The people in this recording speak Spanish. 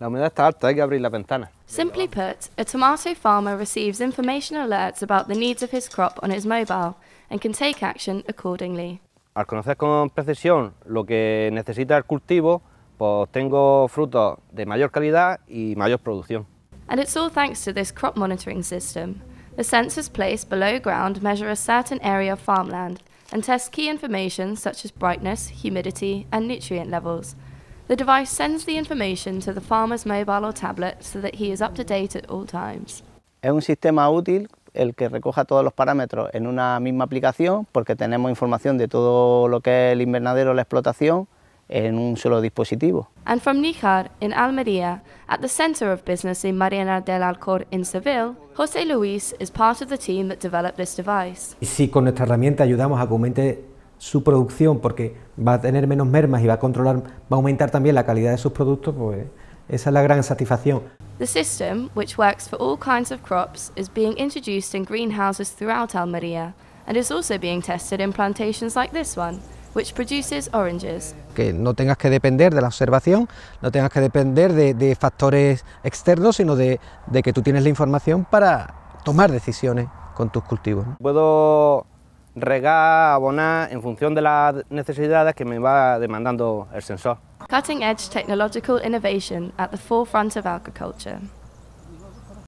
Simply put, a tomato farmer receives information alerts about the needs of his crop on his mobile and can take action accordingly. Al conocer con precisión lo que necesita el cultivo, pues tengo frutos de mayor calidad y mayor producción. And it's all thanks to this crop monitoring system. The sensors placed below ground measure a certain area of farmland and test key information such as brightness, humidity and nutrient levels, The device sends the information to the farmer's mobile or tablet so that he is up to date at all times. Es un sistema útil el que recoja todos los parámetros en una misma aplicación porque tenemos información de todo lo que es el invernadero, la explotación en un solo dispositivo. And from Níjar in Almería, at the center of business in Mariana del Alcor in Seville, José Luis is part of the team that developed this device. Si con nuestra herramienta ayudamos a que aumente su producción porque va a tener menos mermas y va a controlar, va a aumentar también la calidad de sus productos, pues esa es la gran satisfacción. The system, which works for all kinds of crops, is being introduced in greenhouses throughout Almería and is also being tested in plantations like this one. Which produces oranges. Que no tengas que depender de la observación, no tengas que depender de, factores externos, sino de, de que tú tienes la información para tomar decisiones con tus cultivos. Puedo regar, abonar en función de las necesidades que me va demandando el sensor. Cutting edge technological innovation at the forefront of agriculture.